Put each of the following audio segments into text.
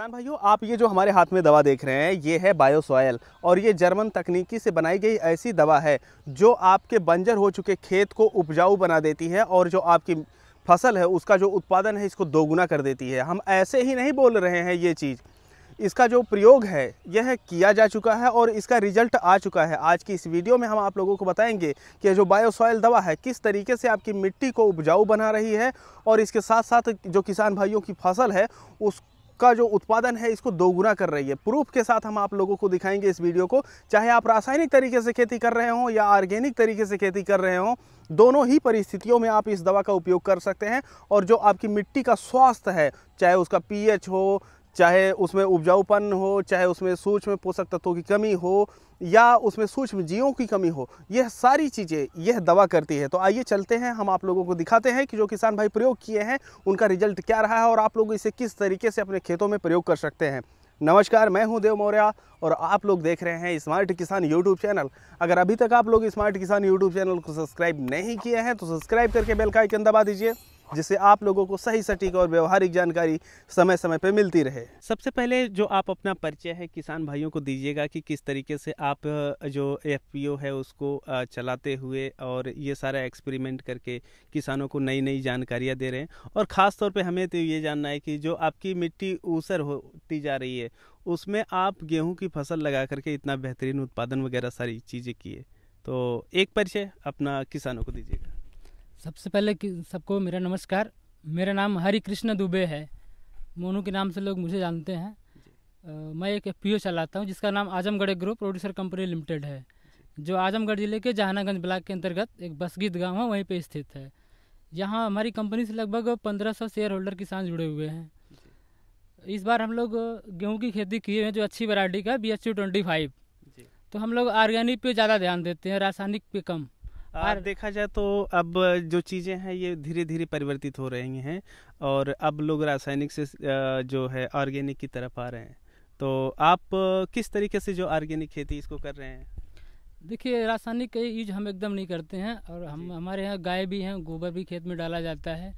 किसान भाइयों आप ये जो हमारे हाथ में दवा देख रहे हैं ये है बायोसॉयल और ये जर्मन तकनीकी से बनाई गई ऐसी दवा है जो आपके बंजर हो चुके खेत को उपजाऊ बना देती है और जो आपकी फसल है उसका जो उत्पादन है इसको दोगुना कर देती है हम ऐसे ही नहीं बोल रहे हैं ये चीज़ इसका जो प्रयोग है यह किया जा चुका है और इसका रिजल्ट आ चुका है आज की इस वीडियो में हम आप लोगों को बताएंगे कि जो बायोसॉयल दवा है किस तरीके से आपकी मिट्टी को उपजाऊ बना रही है और इसके साथ साथ जो किसान भाइयों की फसल है उस का जो उत्पादन है इसको दोगुना कर रही है प्रूफ के साथ हम आप लोगों को दिखाएंगे इस वीडियो को चाहे आप रासायनिक तरीके से खेती कर रहे हो या ऑर्गेनिक तरीके से खेती कर रहे हो दोनों ही परिस्थितियों में आप इस दवा का उपयोग कर सकते हैं और जो आपकी मिट्टी का स्वास्थ्य है चाहे उसका पीएच हो चाहे उसमें उपजाऊपन हो चाहे उसमें सूक्ष्म पोषक तत्वों की कमी हो या उसमें सूक्ष्म जीवों की कमी हो यह सारी चीज़ें यह दवा करती है तो आइए चलते हैं हम आप लोगों को दिखाते हैं कि जो किसान भाई प्रयोग किए हैं उनका रिजल्ट क्या रहा है और आप लोग इसे किस तरीके से अपने खेतों में प्रयोग कर सकते हैं नमस्कार मैं हूं देव मौर्य और आप लोग देख रहे हैं स्मार्ट किसान यूट्यूब चैनल अगर अभी तक आप लोग स्मार्ट किसान यूट्यूब चैनल को सब्सक्राइब नहीं किए हैं तो सब्सक्राइब करके बेल का आइकन दबा दीजिए जिससे आप लोगों को सही सटीक और व्यवहारिक जानकारी समय समय पर मिलती रहे सबसे पहले जो आप अपना परिचय है किसान भाइयों को दीजिएगा कि किस तरीके से आप जो एफ है उसको चलाते हुए और ये सारा एक्सपेरिमेंट करके किसानों को नई नई जानकारियाँ दे रहे हैं और ख़ास तौर पर हमें तो ये जानना है कि जो आपकी मिट्टी ऊसर होती जा रही है उसमें आप गेहूं की फसल लगा करके इतना बेहतरीन उत्पादन वगैरह सारी चीज़ें किए तो एक परिचय अपना किसानों को दीजिएगा सबसे पहले सबको मेरा नमस्कार मेरा नाम हरि कृष्ण दुबे है मोनू के नाम से लोग मुझे जानते हैं आ, मैं एक एफ चलाता हूँ जिसका नाम Azamgarh group producer company limited है जो आजमगढ़ ज़िले के जहानागंज ब्लॉक के अंतर्गत एक बसगीत गांव है वहीं पे स्थित है यहाँ हमारी कंपनी से लगभग सौ शेयर होल्डर किसान जुड़े हुए हैं इस बार हम लोग गेहूँ की खेती किए हैं जो अच्छी वैरायटी का बी एच ट्वेंटी फाइव तो हम लोग ऑर्गेनिक पे ज़्यादा ध्यान देते हैं रासायनिक पे कम और देखा जाए तो अब जो चीज़ें हैं ये धीरे धीरे परिवर्तित हो रही हैं और अब लोग रासायनिक से जो है ऑर्गेनिक की तरफ आ रहे हैं तो आप किस तरीके से जो ऑर्गेनिक खेती इसको कर रहे हैं देखिए रासायनिक का यूज हम एकदम नहीं करते हैं और हम हमारे यहाँ गाय भी हैं गोबर भी खेत में डाला जाता है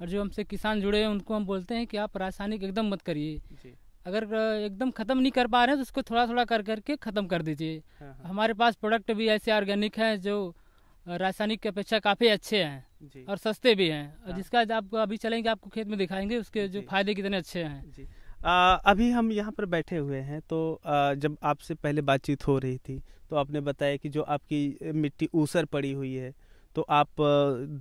और जो हमसे किसान जुड़े हैं उनको हम बोलते हैं कि आप रासायनिक एकदम मत करिए अगर एकदम ख़त्म नहीं कर पा रहे हैं तो उसको थोड़ा थोड़ा कर करके ख़त्म कर दीजिए हाँ, हाँ। हमारे पास प्रोडक्ट भी ऐसे ऑर्गेनिक हैं जो रासायनिक की अपेक्षा काफ़ी अच्छे हैं और सस्ते भी हैं और हाँ। जिसका आपको अभी चलेंगे आपको खेत में दिखाएंगे उसके जो फायदे कितने अच्छे हैं आ, अभी हम यहाँ पर बैठे हुए हैं तो आ, जब आपसे पहले बातचीत हो रही थी तो आपने बताया कि जो आपकी मिट्टी ऊसर पड़ी हुई है तो आप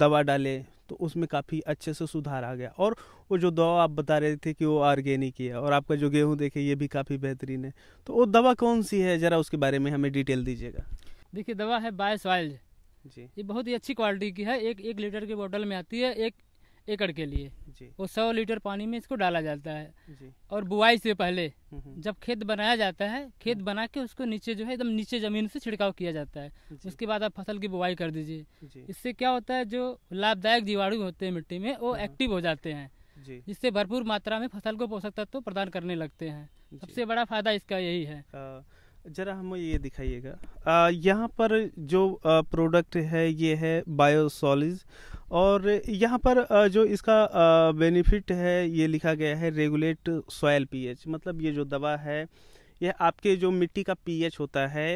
दवा डाले तो उसमें काफ़ी अच्छे से सुधार आ गया और वो जो दवा आप बता रहे थे कि वो ऑर्गेनिक है और आपका जो गेहूँ देखे ये भी काफ़ी बेहतरीन है तो वो दवा कौन सी है ज़रा उसके बारे में हमें डिटेल दीजिएगा देखिए दवा है बायस वाइल्ड जी ये बहुत ही अच्छी क्वालिटी की है एक एक लीटर की बोतल में आती है एक एकड़ के लिए जी वो सौ लीटर पानी में इसको डाला जाता है जी और बुआई से पहले हम्म, हम्म। जब खेत बनाया जाता है खेत हम्म। बना के उसको नीचे जो है एकदम नीचे जमीन से छिड़काव किया जाता है उसके बाद आप फसल की बुआई कर दीजिए इससे क्या होता है जो लाभदायक जीवाणु होते हैं मिट्टी में वो एक्टिव हो जाते हैं जिससे भरपूर मात्रा में फसल को पोषक तत्व प्रदान करने लगते हैं सबसे बड़ा फायदा इसका यही है जरा हमें ये दिखाइएगा यहाँ पर जो प्रोडक्ट है ये है बायोसॉलिज और यहाँ पर जो इसका बेनिफिट है ये लिखा गया है रेगुलेट सॉयल पीएच मतलब ये जो दवा है यह आपके जो मिट्टी का पीएच होता है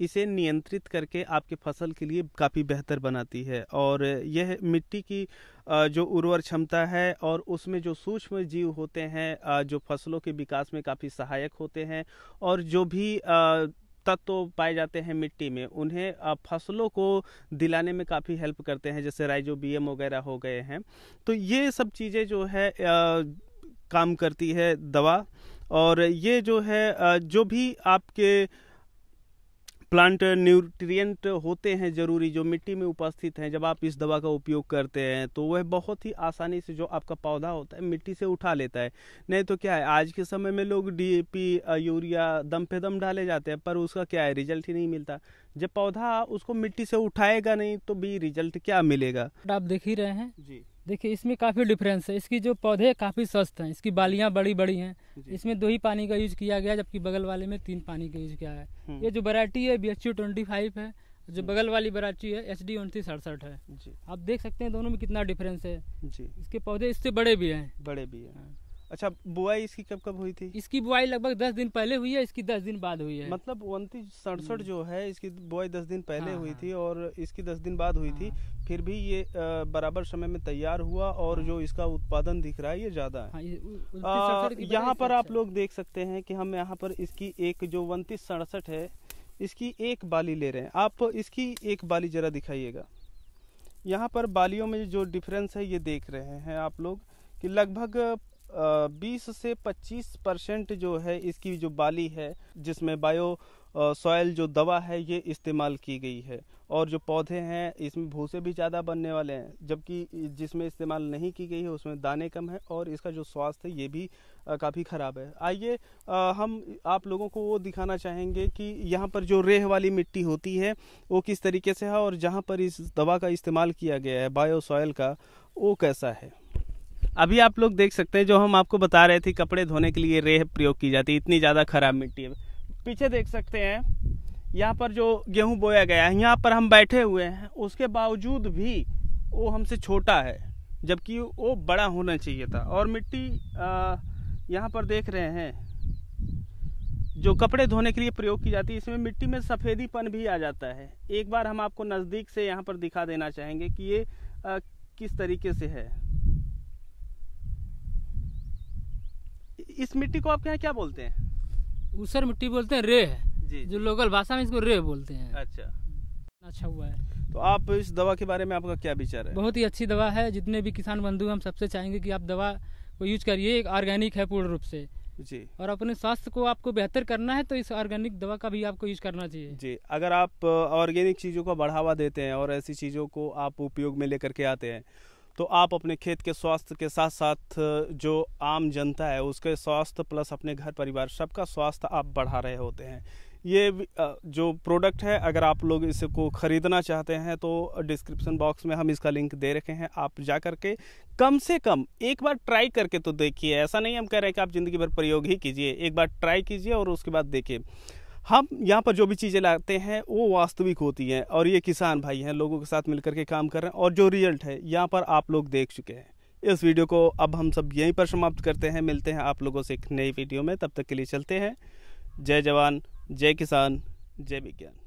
इसे नियंत्रित करके आपके फसल के लिए काफ़ी बेहतर बनाती है और यह मिट्टी की जो उर्वर क्षमता है और उसमें जो सूक्ष्म जीव होते हैं जो फसलों के विकास में काफ़ी सहायक होते हैं और जो भी तत्व पाए जाते हैं मिट्टी में उन्हें फसलों को दिलाने में काफ़ी हेल्प करते हैं जैसे राइजोबियम वगैरह हो गए हैं तो ये सब चीज़ें जो है आ, काम करती है दवा और ये जो है जो भी आपके प्लांट न्यूट्रिएंट होते हैं ज़रूरी जो मिट्टी में उपस्थित हैं जब आप इस दवा का उपयोग करते हैं तो वह बहुत ही आसानी से जो आपका पौधा होता है मिट्टी से उठा लेता है नहीं तो क्या है आज के समय में लोग डीएपी यूरिया दम पे दम डाले जाते हैं पर उसका क्या है रिजल्ट ही नहीं मिलता जब पौधा उसको मिट्टी से उठाएगा नहीं तो भी रिजल्ट क्या मिलेगा आप देख ही रहे हैं जी देखिए इसमें काफ़ी डिफरेंस है इसकी जो पौधे काफ़ी स्वस्थ हैं इसकी बालियाँ बड़ी बड़ी हैं इसमें दो ही पानी का यूज किया गया जबकि बगल वाले में तीन पानी का यूज किया है हम्म। ये जो वरायटी है बी एच ट्वेंटी फाइव है जो हम्म। बगल वाली वरायटी है एच डी उनतीस सड़सठ है आप देख सकते हैं दोनों में कितना डिफरेंस है जी इसके पौधे इससे बड़े भी हैं बड़े भी हैं अच्छा बुआई इसकी कब कब हुई थी इसकी बुआई लगभग दस दिन पहले हुई है इसकी दस दिन बाद हुई है मतलब उनतीस सड़सठ हम्म। जो है इसकी बुआई दस दिन पहले हाँ, हुई हाँ। थी और इसकी दस दिन बाद हुई हाँ, थी फिर भी ये बराबर समय में तैयार हुआ और हाँ। जो इसका उत्पादन दिख रहा है ये ज्यादा है हाँ, यहाँ पर आप अच्छा। लोग देख सकते हैं कि हम यहाँ पर इसकी एक जो उनतीस सड़सठ है इसकी एक बाली ले रहे हैं आप इसकी एक बाली जरा दिखाइएगा यहाँ पर बालियों में जो डिफरेंस है ये देख रहे हैं आप लोग कि लगभग बीस से पच्चीस परसेंट जो है इसकी जो बाली है जिसमें बायो सॉयल जो दवा है ये इस्तेमाल की गई है और जो पौधे हैं इसमें भूसे भी ज़्यादा बनने वाले हैं जबकि जिसमें इस्तेमाल नहीं की गई है उसमें दाने कम है और इसका जो स्वास्थ्य है ये भी काफ़ी ख़राब है आइए हम आप लोगों को वो दिखाना चाहेंगे कि यहाँ पर जो रेह वाली मिट्टी होती है वो किस तरीके से है और जहाँ पर इस दवा का इस्तेमाल किया गया है बायो सॉयल का वो कैसा है अभी आप लोग देख सकते हैं जो हम आपको बता रहे थे कपड़े धोने के लिए रेह प्रयोग की जाती है इतनी ज़्यादा खराब मिट्टी है पीछे देख सकते हैं यहाँ पर जो गेहूँ बोया गया है यहाँ पर हम बैठे हुए हैं उसके बावजूद भी वो हमसे छोटा है जबकि वो बड़ा होना चाहिए था और मिट्टी यहाँ पर देख रहे हैं जो कपड़े धोने के लिए प्रयोग की जाती है इसमें मिट्टी में सफ़ेदीपन भी आ जाता है एक बार हम आपको नज़दीक से यहाँ पर दिखा देना चाहेंगे कि ये आ, किस तरीके से है इस मिट्टी को आपके यहाँ क्या बोलते हैं ऊसर मिट्टी बोलते हैं रेह जी जो लोकल भाषा में इसको रेह बोलते हैं अच्छा अच्छा हुआ है तो आप इस दवा के बारे में आपका क्या विचार है बहुत ही अच्छी दवा है जितने भी किसान बंधु हम सबसे चाहेंगे कि आप दवा को यूज करिए एक ऑर्गेनिक है पूर्ण रूप से जी और अपने स्वास्थ्य को आपको बेहतर करना है तो इस ऑर्गेनिक दवा का भी आपको यूज करना चाहिए जी अगर आप ऑर्गेनिक चीज़ों को बढ़ावा देते हैं और ऐसी चीज़ों को आप उपयोग में लेकर के आते हैं तो आप अपने खेत के स्वास्थ्य के साथ साथ जो आम जनता है उसके स्वास्थ्य प्लस अपने घर परिवार सबका स्वास्थ्य आप बढ़ा रहे होते हैं ये जो प्रोडक्ट है अगर आप लोग इसको ख़रीदना चाहते हैं तो डिस्क्रिप्शन बॉक्स में हम इसका लिंक दे रखे हैं आप जा करके कम से कम एक बार ट्राई करके तो देखिए ऐसा नहीं हम कह रहे हैं कि आप ज़िंदगी भर प्रयोग ही कीजिए एक बार ट्राई कीजिए और उसके बाद देखिए हम यहाँ पर जो भी चीज़ें लाते हैं वो वास्तविक होती हैं और ये किसान भाई हैं लोगों के साथ मिलकर के काम कर रहे हैं और जो रिजल्ट है यहाँ पर आप लोग देख चुके हैं इस वीडियो को अब हम सब यहीं पर समाप्त करते हैं मिलते हैं आप लोगों से एक नई वीडियो में तब तक के लिए चलते हैं जय जवान जय किसान जय विज्ञान